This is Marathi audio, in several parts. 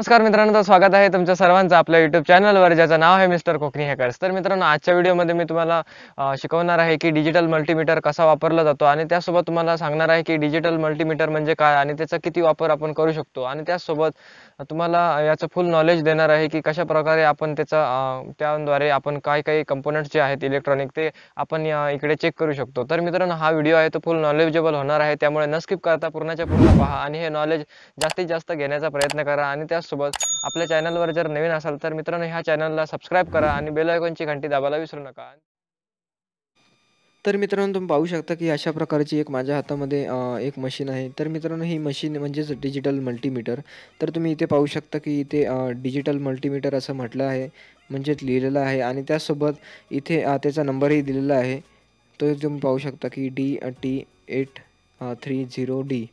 नमस्कार मित्रांनो स्वागत आहे तुमच्या सर्वांचं आपल्या युट्यूब चॅनलवर ज्याचं नाव आहे मिस्टर कोकणी हॅकर्स तर मित्रांनो आजच्या व्हिडिओमध्ये मी तुम्हाला शिकवणार आहे की डिजिटल मल्टीमीटर कसा वापरला जातो आणि त्यासोबत तुम्हाला सांगणार आहे की डिजिटल मल्टीमीटर म्हणजे काय आणि त्याचा किती वापर आपण करू शकतो आणि त्यासोबत तुम्हाला याचं फुल नॉलेज देणार आहे की कशा प्रकारे आपण त्याचा त्याद्वारे आपण काय काही कंपोनंट्स जे आहेत इलेक्ट्रॉनिक ते आपण इकडे चेक करू शकतो तर मित्रांनो हा व्हिडिओ आहे तो फुल नॉलेजेबल होणार आहे त्यामुळे न स्किप करता पूर्णच्या पूर्ण पहा आणि हे नॉलेज जास्तीत जास्त घेण्याचा प्रयत्न करा आणि त्याचसोबत आपल्या चॅनलवर जर नवीन असाल तर मित्रांनो ह्या चॅनलला सबस्क्राईब करा आणि बेल घंटी दाबायला विसरू नका तर मित्रांनो तुम्ही पाहू शकता की अशा प्रकारची एक माझ्या हातामध्ये एक मशीन आहे तर मित्रांनो ही मशीन म्हणजेच डिजिटल मल्टीमीटर तर तुम्ही इथे पाहू शकता की इथे डिजिटल मल्टीमीटर असं म्हटलं आहे म्हणजेच लिहिलेलं आहे आणि त्यासोबत इथे त्याचा नंबरही दिलेला आहे तो तुम्ही पाहू शकता की D T eight three zero D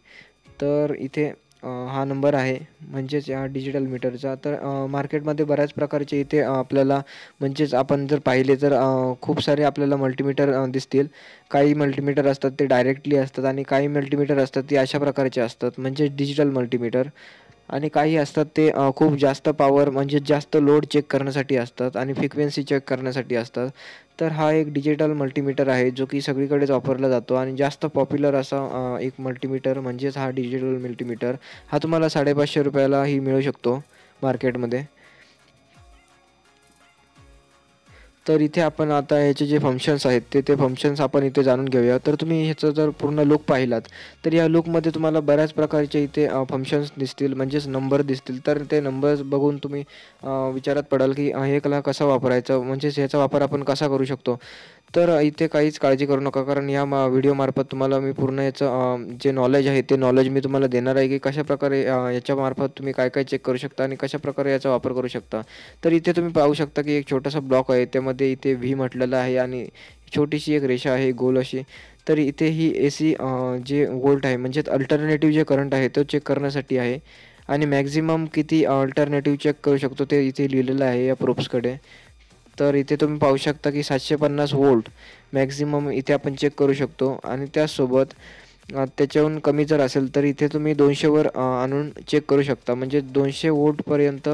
तर इथे हा नंबर आहे म्हणजेच हा डिजिटल मीटरचा तर मार्केटमध्ये बऱ्याच प्रकारचे इथे आपल्याला म्हणजेच आपण जर पाहिले तर खूप सारे आपल्याला मल्टीमीटर दिसतील काही मल्टीमीटर असतात ते डायरेक्टली असतात आणि काही मल्टीमीटर असतात ते अशा प्रकारचे असतात म्हणजेच डिजिटल मल्टीमीटर आणि काही असतात ते खूप जास्त पॉवर म्हणजेच जास्त लोड चेक करण्यासाठी असतात आणि फ्रिक्वेन्सी चेक करण्यासाठी असतात तर हा एक डिजिटल मल्टीमीटर आहे जो की सगळीकडेच वापरला जातो आणि जास्त पॉप्युलर असा एक मल्टीमीटर म्हणजेच हा डिजिटल मल्टीमीटर हा तुम्हाला साडेपाचशे रुपयालाही मिळू शकतो मार्केटमध्ये तर इथे आपण आता ह्याचे जे फंक्शन्स आहेत ते ते फंक्शन्स आपण इथे जाणून घेऊया तर तुम्ही ह्याचं जर पूर्ण लुक पाहिलात तर या लुकमध्ये तुम्हाला बऱ्याच प्रकारचे इथे फंक्शन्स दिसतील म्हणजेच नंबर दिसतील तर ते नंबर्स बघून तुम्ही विचारात पडाल की हे कला कसा वापरायचं म्हणजेच ह्याचा वापर आपण कसा करू शकतो तर इथे काहीच काळजी करू नका कारण या मा मार्फत तुम्हाला मी पूर्ण याचं जे नॉलेज आहे ते नॉलेज मी तुम्हाला देणार आहे की कशाप्रकारे याच्यामार्फत तुम्ही काय काय चेक करू शकता आणि कशाप्रकारे याचा वापर करू शकता तर इथे तुम्ही पाहू शकता की एक छोटासा ब्लॉक आहे त्यामध्ये इथे व्ही म्हटलेलं आहे आणि छोटीशी एक रेषा आहे गोल अशी तर इथे ही ए सी जे वोल्ट आहे म्हणजे अल्टरनेटिव्ह जे करंट आहे तो चेक करण्यासाठी आहे आणि मॅक्झिमम किती अल्टरनेटिव्ह चेक करू शकतो ते इथे लिहिलेलं आहे या प्रोप्सकडे तर इथे तुम्ही पाहू शकता की सातशे पन्नास वोल्ट मॅक्झिमम इथे आपण चेक करू शकतो आणि त्यासोबत त्याच्याहून कमी जर असेल तर इथे तुम्ही दोनशेवर आणून चेक करू शकता म्हणजे दोनशे वोल्टपर्यंत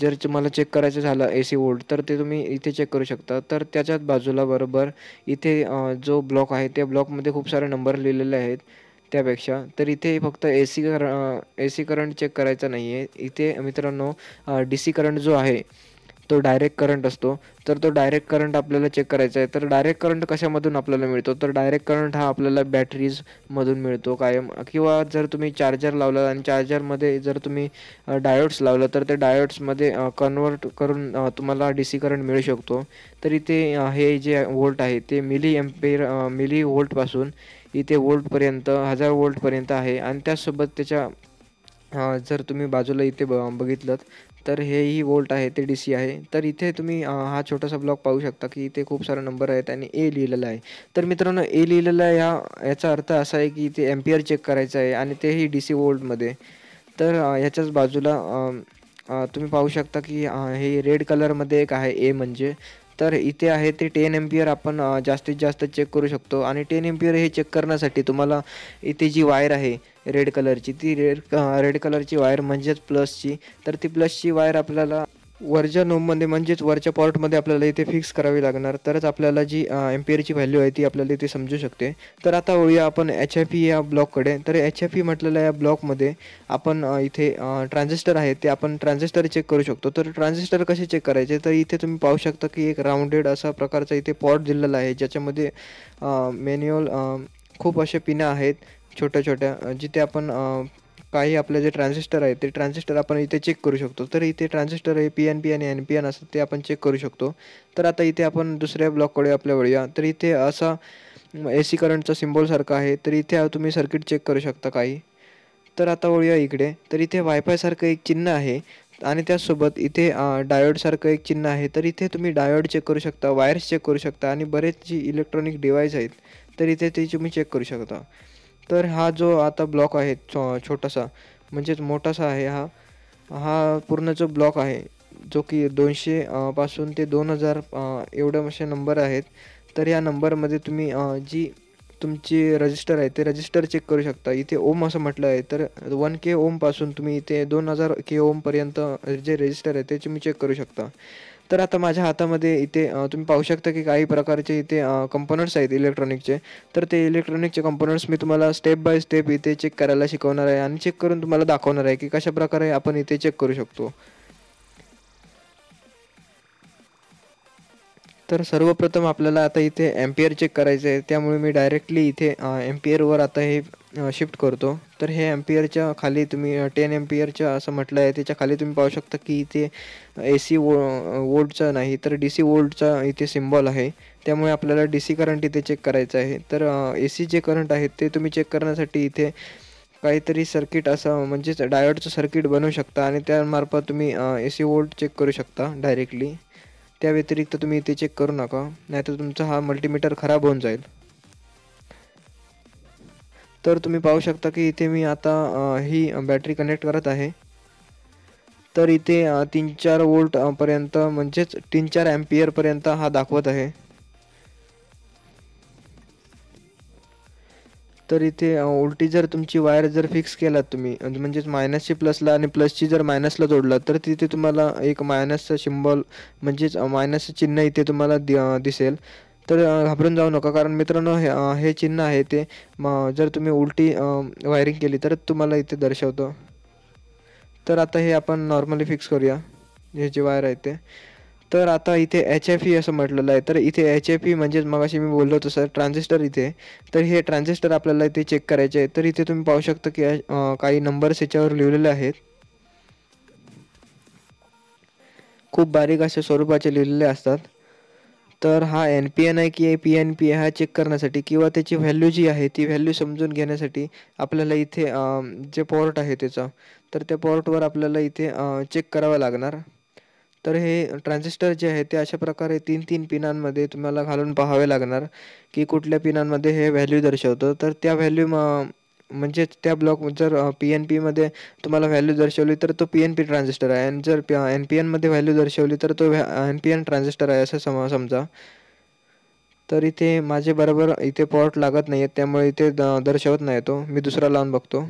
जर तुम्हाला चेक करायचं झालं ए सी वोल्ट तर ते तुम्ही इथे चेक करू शकता तर त्याच्यात बाजूला बरोबर इथे जो ब्लॉक आहे त्या ब्लॉकमध्ये खूप सारे नंबर लिहिलेले आहेत त्यापेक्षा तर इथे फक्त ए सी कर ए सी करंट चेक करायचा नाही आहे इथे मित्रांनो डी सी करंट जो आहे तो डायरेक्ट करंट असतो तर तो डायरेक्ट करंट आपल्याला चेक करायचा आहे तर डायरेक्ट करंट कशामधून आपल्याला मिळतो तर डायरेक्ट करंट हा आपल्याला बॅटरीजमधून मिळतो कायम किंवा जर तुम्ही चार्जर लावला आणि चार्जरमध्ये जर तुम्ही डायोड्स लावलं तर ते डायोड्समध्ये कन्वर्ट करून तुम्हाला डी करंट मिळू शकतो तर इथे हे जे वोल्ट आहे ते मिली एम्पेर मिली वोल्टपासून इथे वोल्टपर्यंत हजार वोल्टपर्यंत आहे आणि त्यासोबत त्याच्या जर तुम्ही बाजूला इथे ब बघितलं तर हेही वोल्ट आहे ते डी सी आहे तर इथे तुम्ही हा छोटासा ब्लॉक पाहू शकता की इथे खूप सारा नंबर आहेत आणि ए लिहिलेला आहे तर मित्रांनो ए लिहिलेला ह्या याचा अर्थ असा आहे की इथे एम्पियर चेक करायचा आहे आणि तेही डी सी वोल्टमध्ये तर ह्याच्याच बाजूला तुम्ही पाहू शकता की हे रेड कलरमध्ये एक आहे ए म्हणजे तर इथे आहे ते टेन एम्पियर आपण जास्तीत जास्त चेक करू शकतो आणि टेन एम्पियर हे चेक करण्यासाठी तुम्हाला इथे जी वायर आहे रेड कलरची ती रेड रेड कलरची वायर म्हणजेच प्लसची तर ती प्लसची वायर आपल्याला वरच्या नोममध्ये म्हणजेच वरच्या पॉर्टमध्ये आपल्याला इथे फिक्स करावी लागणार तरच आपल्याला जी एम्पेअरची व्हॅल्यू आहे ती आपल्याला इथे समजू शकते तर आता वळूया आपण एच एफ ई या ब्लॉककडे तर एच एफ ई म्हटलेल्या या ब्लॉकमध्ये आपण इथे ट्रान्झिस्टर आहे ते आपण ट्रान्झिस्टर चेक करू शकतो तर ट्रान्झिस्टर कसे चेक करायचे तर इथे तुम्ही पाहू शकता की एक राऊंडेड असा प्रकारचा इथे पॉट दिलेला आहे ज्याच्यामध्ये मॅन्युअल खूप असे पिना आहेत छोट्या छोट्या जिथे आपण काही आपले जे ट्रान्झिस्टर आहे ते ट्रान्झिस्टर आपण इथे चेक करू शकतो तर इथे ट्रान्झिस्टर हे पी एन पी आणि एन पी एन असतात ते आपण चेक करू शकतो तर आता इथे आपण दुसऱ्या ब्लॉककडे आपल्या वळूया तर इथे असा ए सी करंटचा सिम्बॉलसारखा आहे तर इथे तुम्ही सर्किट चेक करू शकता काही तर आता वळूया इकडे तर इथे वायफायसारखं एक चिन्ह आहे आणि त्याचसोबत इथे डायोडसारखं एक चिन्ह आहे तर इथे तुम्ही डायोड चेक करू शकता वायर्स चेक करू शकता आणि बरेच जी इलेक्ट्रॉनिक डिवाईस आहेत तर इथे ते तुम्ही चेक करू शकता तर हा जो आता ब्लॉक आहे छो छोटासा म्हणजेच मोठासा आहे हा हा पूर्ण जो ब्लॉक आहे जो की दोनशे पासून ते दोन हजार एवढं असे नंबर आहेत तर या नंबरमध्ये तुम्ही जी तुमची रजिस्टर आहे ते रजिस्टर चेक करू शकता इथे ओम असं म्हटलं आहे तर वन के ओमपासून तुम्ही इथे दोन हजार के ओमपर्यंत जे रजिस्टर आहे ते तुम्ही चेक करू शकता तर आता माझ्या हातामध्ये इथे तुम्ही पाहू शकता की काही प्रकारचे इथे कंपोनंट्स आहेत इलेक्ट्रॉनिकचे तर ते इलेक्ट्रॉनिकचे कंपोनंट्स मी तुम्हाला स्टेप बाय स्टेप इथे चेक करायला शिकवणार आहे आणि चेक करून तुम्हाला दाखवणार आहे की कशा प्रकारे आपण इथे चेक करू शकतो तर सर्वप्रथम आपल्याला आता इथे एम्पियर चेक करायचं आहे त्यामुळे मी डायरेक्टली इथे एम्पियरवर आता हे शिफ्ट करतो तर हे एम्पियरच्या खाली तुम्ही टेन एम्पियरच्या असं म्हटलं आहे त्याच्या खाली तुम्ही पाहू शकता की इथे ए सी वो वोल्टचा नाही तर डी सी वोल्टचा इथे सिम्बॉल आहे त्यामुळे आपल्याला डी सी करंट इथे चेक करायचं आहे तर ए सी जे करंट आहेत ते तुम्ही चेक करण्यासाठी इथे काहीतरी सर्किट असं म्हणजेच डायोडचं सर्किट बनवू शकता आणि त्यामार्फत तुम्ही ए सी वोल्ट चेक करू शकता डायरेक्टली त्या व्यतिरिक्त तुम्ही इथे चेक करू नका नाहीतर तुमचा हा मल्टीमीटर खराब होऊन जाईल तर तुम्ही पाहू शकता की इथे मी आता ही बॅटरी कनेक्ट करत आहे तर इथे तीन चार वोल्ट पर्यंत म्हणजेच तीन चार पर्यंत हा दाखवत आहे तर इथे उलटी जर तुमची वायर जर फिक्स केलात तुम्ही म्हणजेच मायनसची प्लसला आणि प्लसची जर मायनसला जोडला तर तिथे तुम्हाला एक मायनसचा सिम्बॉल म्हणजेच मायनसचं चिन्ह इथे तुम्हाला दिसेल तर घाबरून जाऊ नका कारण मित्रांनो हे हे चिन्ह आहे ते जर तुम्ही उलटी वायरिंग केली तर तुम्हाला इथे दर्शवतो तर आता हे आपण नॉर्मली फिक्स करूया हे जे वायर आहे ते तर आता इथे एच एफ ई असं म्हटलेलं आहे तर इथे एच एफ ई म्हणजेच मगाशी मी बोललो होतो सर ट्रान्झिस्टर इथे तर हे ट्रान्झिस्टर आपल्याला इथे चेक करायचे आहे तर इथे तुम्ही पाहू शकता की काही नंबर्स याच्यावर लिहिलेले आहेत खूप बारीक अशा स्वरूपाचे लिहिलेले असतात तर हा एन पी एन आहे की पी एन पी हा चेक करण्यासाठी किंवा त्याची व्हॅल्यू जी आहे ती व्हॅल्यू समजून घेण्यासाठी आपल्याला इथे जे पोर्ट आहे त्याचा तर त्या पोर्टवर आपल्याला इथे चेक करावा लागणार तर हे ट्रान्झिस्टर जे आहे ते अशा प्रकारे तीन तीन पिनांमध्ये तुम्हाला घालून पाहावे लागणार की कुठल्या पिनांमध्ये हे व्हॅल्यू दर्शवतं तर त्या व्हॅल्यू म्हणजे त्या ब्लॉक जर पी एन पीमध्ये तुम्हाला व्हॅल्यू दर्शवली तर तो पी एन पी ट्रान्झिस्टर आहे आणि जर एन पी एनमध्ये व्हॅल्यू दर्शवली तर तो व्हॅ एन पी एन ट्रान्झिस्टर आहे असं सम समजा तर इथे माझे बरोबर इथे पॉट लागत नाही आहेत त्यामुळे इथे दर्शवत नाही तो मी दुसरा लावून बघतो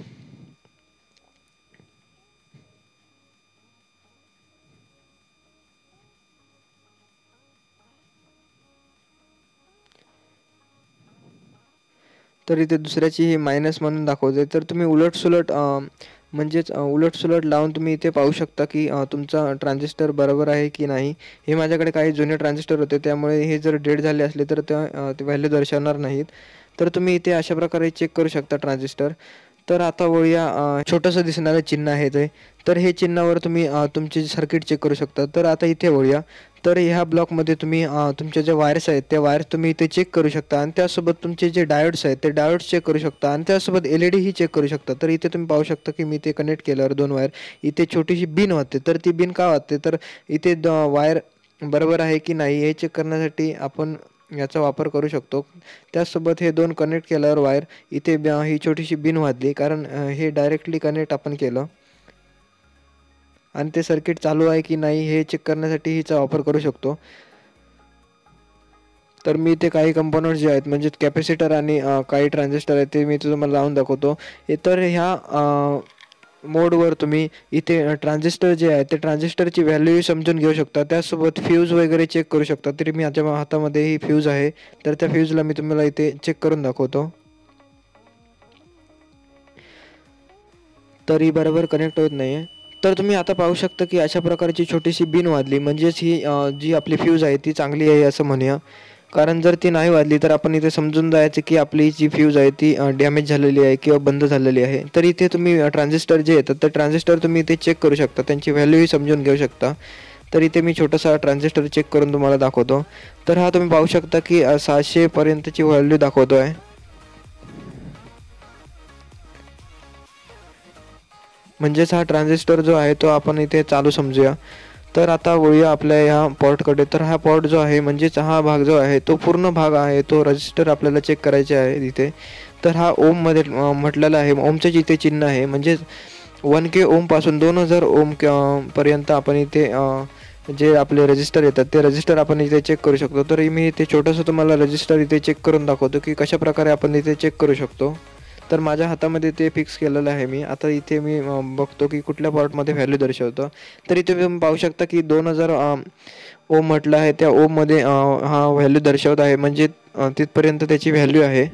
तर इथे दुसऱ्याची हे मायनस म्हणून दाखवते तर तुम्ही उलटसुलट म्हणजेच उलटसुलट लावून तुम्ही इथे पाहू शकता की तुमचा ट्रान्झिस्टर बरोबर आहे की नाही हे माझ्याकडे काही जुने ट्रान्झिस्टर होते त्यामुळे हे जर डेड झाले असले तर ते व्हॅल्यू दर्शवणार नाहीत तर तुम्ही इथे अशा प्रकारे चेक करू शकता ट्रान्झिस्टर तर आता वळूया छोटंसं दिसणारं चिन्ह आहे ते तर हे चिन्हावर तुम्ही तुमचे सर्किट चेक करू शकता तर आता इथे वळूया तर ह्या ब्लॉकमध्ये तुम्ही तुमच्या जे वायर्स आहेत त्या वायर्स तुम्ही इथे चेक करू शकता आणि त्यासोबत तुमचे जे डायोड्स आहेत ते डायोड्स चेक करू शकता आणि त्यासोबत एल ही चेक करू शकता तर इथे तुम्ही पाहू शकता की मी ते कनेक्ट केल्यावर दोन वायर इथे छोटीशी बिन वाहते तर ती बिन का वाहते तर इथे वायर बरोबर आहे की नाही हे चेक करण्यासाठी आपण याचा वापर करू शकतो त्यासोबत हे दोन कनेक्ट केल्यावर वायर इथे ही छोटीशी बिन वाजली कारण हे डायरेक्टली कनेक्ट आपण केलं आणि ते सर्किट चालू आहे की नाही हे चेक करण्यासाठी हिचा वापर करू शकतो तर मी इथे काही कंपोनंट जे आहेत म्हणजे कॅपॅसिटर आणि काही ट्रान्झिस्टर आहेत ते मी तुम्हाला लावून दाखवतो इतर ह्या मोडवर तुम्ही इथे ट्रान्झिस्टर जे आहे ते ट्रान्झिस्टरची व्हॅल्यू समजून घेऊ शकता त्यासोबत फ्यूज वगैरे चेक करू शकता तरी मी माझ्या हातामध्ये ही फ्यूज आहे तर त्या फ्यूजला मी तुम्हाला इथे चेक करून दाखवतो तरी बरोबर कनेक्ट होत नाही आहे तर तुम्ही आता पाहू शकता की अशा प्रकारची छोटीशी बीन वाजली म्हणजेच ही जी आपली फ्यूज आहे ती चांगली आहे असं म्हणूया कारण जर ती नाही वाजली तर आपण इथे समजून जायचं की आपली जी फ्यूज आहे ती डॅमेज झालेली आहे किंवा बंद झालेली आहे तर इथे तुम्ही ट्रान्झिस्टर जे येतात तर ट्रान्झिस्टर तुम्ही इथे चेक करू शकता त्यांची व्हॅल्यूही समजून घेऊ शकता तर इथे मी छोटासा ट्रान्झिस्टर चेक करून तुम्हाला दाखवतो तर हा तुम्ही पाहू शकता की सहाशेपर्यंतची व्हॅल्यू दाखवतो आहे म्हणजेच हा ट्रान्झिस्टर जो आहे तो आपण इथे चालू समजूया तर आता वळूया आपल्या ह्या पॉर्टकडे तर हा पॉर्ट जो आहे म्हणजेच हा भाग जो आहे तो पूर्ण भाग आहे तो रजिस्टर आपल्याला चेक करायचे आहे इथे तर हा ओममध्ये म्हटलेला आहे ओमचे जिथे चिन्ह आहे म्हणजेच वन के ओमपासून दोन हजार ओम पर्यंत आपण इथे जे आपले रजिस्टर येतात ते रजिस्टर आपण इथे चेक करू शकतो तर मी इथे छोटंसं तुम्हाला रजिस्टर इथे चेक करून दाखवतो की कशाप्रकारे आपण इथे चेक करू शकतो तर माझ्या हातामध्ये ते फिक्स केलेलं आहे मी आता इथे मी बघतो की कुठल्या पॉर्टमध्ये व्हॅल्यू दर्शवतो तर इथे तुम्ही पाहू शकता की दोन हजार ओम म्हटलं आहे त्या ओममध्ये हा व्हॅल्यू दर्शवत आहे म्हणजे तिथपर्यंत त्याची व्हॅल्यू आहे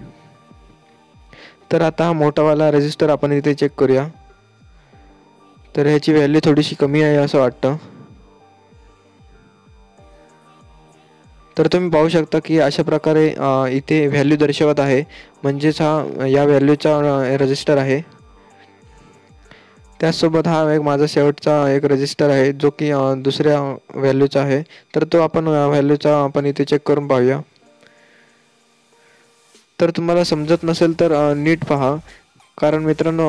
तर आता हा मोठावाला रजिस्टर आपण इथे चेक करूया तर ह्याची व्हॅल्यू थोडीशी कमी आहे असं वाटतं तर तुम्ही पाहू शकता की अशा प्रकारे इथे व्हॅल्यू दर्शवत आहे म्हणजेच हा या व्हॅल्यूचा रजिस्टर आहे त्याचसोबत हा एक माझा शेवटचा एक रजिस्टर आहे जो की दुसऱ्या व्हॅल्यूचा आहे तर तो आपण व्हॅल्यूचा आपण इथे चेक करून पाहूया तर तुम्हाला समजत नसेल तर नीट पहा कारण मित्रांनो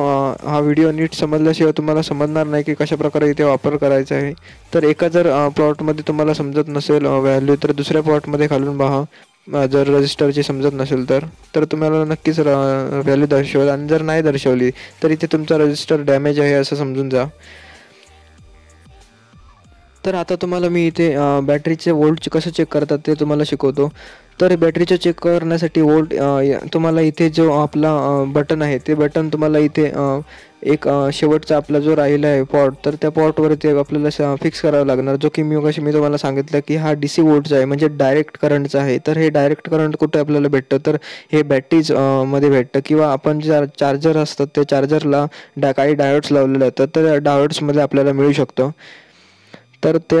हा व्हिडिओ नीट समजल्याशिवाय तुम्हाला समजणार नाही की कशाप्रकारे इथे वापर करायचा आहे तर एका जर प्लॉटमध्ये तुम्हाला समजत नसेल व्हॅल्यू तर दुसऱ्या प्लॉटमध्ये घालून पहा जर रजिस्टरची समजत नसेल तर तर तुम्हाला नक्कीच व्हॅल्यू दर्शवेल आणि जर नाही दर्शवली तर इथे तुमचा रजिस्टर डॅमेज आहे असं समजून जा तर आता तुम्हाला मी इथे बॅटरीचे वोल्ट कसं चेक करतात ते तुम्हाला शिकवतो तर बॅटरीचं चेक करण्यासाठी वोल्ट तुम्हाला इथे जो आपला बटन आहे ते बटन तुम्हाला इथे एक शेवटचा आपला जो राहिला आहे पॉट तर त्या ते आपल्याला फिक्स करावं लागणार जो की मी कशी मी तुम्हाला सांगितलं की हा डी सी वोल्टचा आहे म्हणजे डायरेक्ट करंटचा आहे तर हे डायरेक्ट करंट कुठे आपल्याला भेटतं तर हे बॅटरीज मध्ये भेटतं किंवा आपण जे चार्जर असतात त्या चार्जरला डा काही डायोड्स लावलेले असतात तर डायोड्समध्ये आपल्याला मिळू शकतं तर ते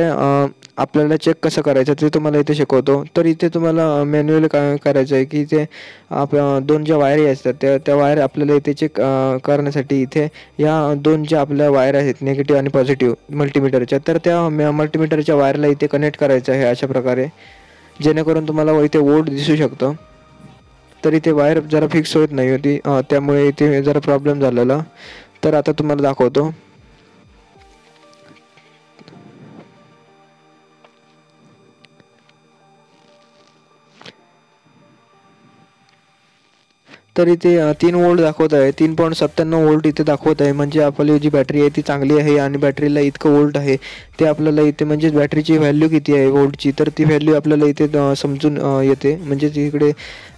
आपल्याला चेक कसं करायचं ते तुम्हाला इथे शिकवतो तर इथे तुम्हाला मॅन्युअली काय करायचं आहे की ते आप दोन ज्या वायरी असतात त्या त्या वायर आपल्याला इथे चेक करण्यासाठी इथे या दोन ज्या आपल्या वायर आहेत नेगेटिव्ह आणि पॉझिटिव्ह मल्टीमीटरच्या तर त्या मल्टीमीटरच्या वायरला इथे कनेक्ट करायचं आहे अशा प्रकारे जेणेकरून तुम्हाला इथे वोट दिसू शकतो तर इथे वायर जरा फिक्स होत नाही होती त्यामुळे इथे जरा प्रॉब्लेम झालेला तर आता तुम्हाला दाखवतो तर इथे तीन वोल्ट दाखवत आहे तीन पॉईंट सत्त्याण्णव वोल्ट इथे दाखवत आहे म्हणजे आपली जी बॅटरी आहे ती चांगली आहे आणि बॅटरीला इतकं वोल्ट आहे ते आपल्याला इथे म्हणजे बॅटरीची व्हॅल्यू किती आहे वोल्टची तर ती व्हॅल्यू आपल्याला इथे समजून येते म्हणजे तिकडे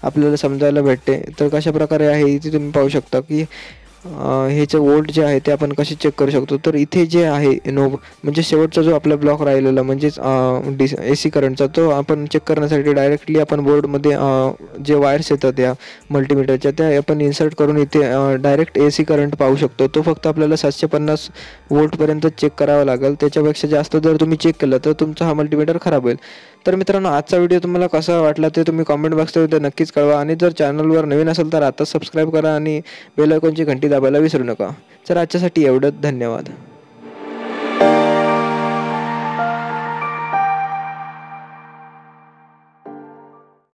आपल्याला समजायला भेटते तर कशा प्रकारे आहे इथे तुम्ही पाहू शकता की ह्याचं वोल्ट जे आहे ते आपण कसे चेक करू शकतो तर इथे जे आहे नोब म्हणजे शेवटचा जो आपला ब्लॉक राहिलेला म्हणजेच डी ए सी करंटचा तो आपण चेक करण्यासाठी डायरेक्टली आपण बोर्डमध्ये जे वायर्स येतात या मल्टीमीटरच्या त्या आपण इन्सर्ट करून इथे डायरेक्ट ए सी करंट पाहू शकतो तो फक्त आपल्याला सातशे पन्नास वोल्टपर्यंत चेक करावा लागेल त्याच्यापेक्षा जास्त जर तुम्ही चेक केलं तर तुमचा हा मल्टीमीटर खराब होईल तर मित्रांनो आजचा व्हिडिओ तुम्हाला कसा वाटला ते तुम्ही कॉमेंट बॉक्समध्ये नक्कीच कळवा आणि जर चॅनलवर नवीन असेल तर आता सबस्क्राईब करा आणि बेलायकॉनची घंटी दाबायला विसरू नका सर आजच्यासाठी एवढंच धन्यवाद